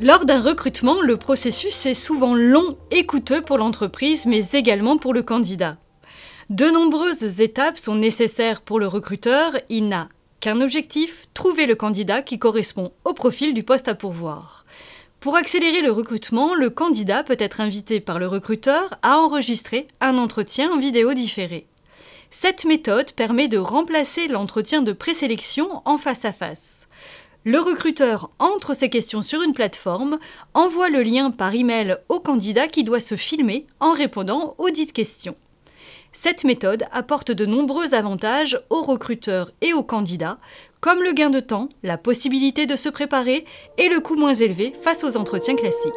Lors d'un recrutement, le processus est souvent long et coûteux pour l'entreprise, mais également pour le candidat. De nombreuses étapes sont nécessaires pour le recruteur. Il n'a qu'un objectif, trouver le candidat qui correspond au profil du poste à pourvoir. Pour accélérer le recrutement, le candidat peut être invité par le recruteur à enregistrer un entretien en vidéo différé. Cette méthode permet de remplacer l'entretien de présélection en face à face. Le recruteur entre ses questions sur une plateforme, envoie le lien par email au candidat qui doit se filmer en répondant aux dites questions. Cette méthode apporte de nombreux avantages aux recruteurs et aux candidats, comme le gain de temps, la possibilité de se préparer et le coût moins élevé face aux entretiens classiques.